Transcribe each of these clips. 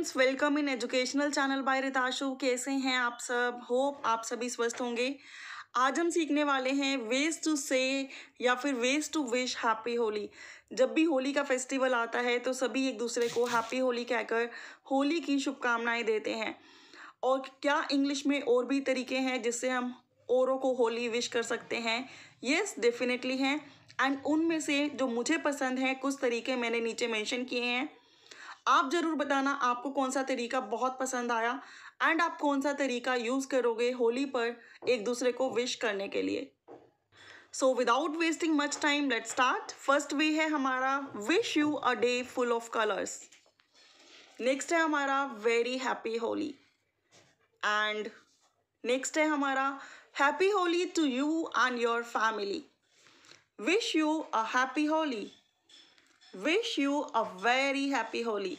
Friends welcome in educational channel by Ritashu कैसे हैं आप सब होप आप सभी स्वस्थ होंगे आज हम सीखने वाले हैं वेज टू से या फिर ways to wish happy Holi जब भी होली का फेस्टिवल आता है तो सभी एक दूसरे को हैप्पी होली कहकर होली की शुभकामनाएं देते हैं और क्या इंग्लिश में और भी तरीके हैं जिससे हम औरों को होली विश कर सकते हैं येस डेफिनेटली हैं एंड उनमें से जो मुझे पसंद हैं कुछ तरीके मैंने नीचे मैंशन किए हैं आप ज़रूर बताना आपको कौन सा तरीका बहुत पसंद आया एंड आप कौन सा तरीका यूज़ करोगे होली पर एक दूसरे को विश करने के लिए so without wasting much time let start first way है हमारा wish you a day full of colours next है हमारा very happy Holi and next है हमारा happy Holi to you and your family wish you a happy Holi Wish you a very happy Holi.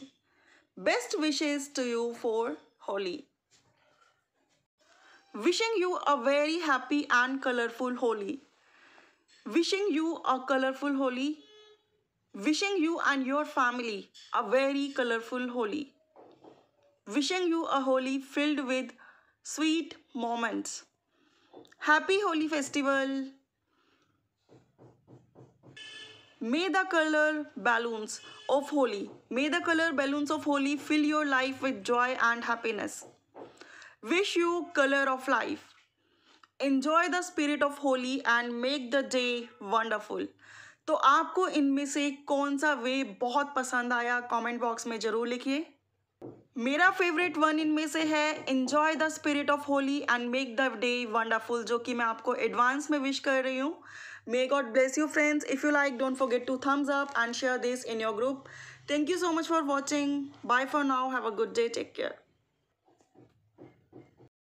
Best wishes to you for Holi. Wishing you a very happy and colorful Holi. Wishing you a colorful Holi. Wishing you and your family a very colorful Holi. Wishing you a Holi filled with sweet moments. Happy Holi Festival! May the color balloons of Holi, may the color balloons of Holi fill your life with joy and happiness. Wish you color of life. Enjoy the spirit of Holi and make the day wonderful. तो आपको इनमें से कौन सा वे बहुत पसंद आया comment box में ज़रूर लिखिए मेरा फेवरेट वन इनमें से है enjoy the spirit of Holi and make the day wonderful जो कि मैं आपको एडवांस में विश कर रही हूँ may God bless you friends if you like don't forget to thumbs up and share this in your group thank you so much for watching bye for now have a good day take care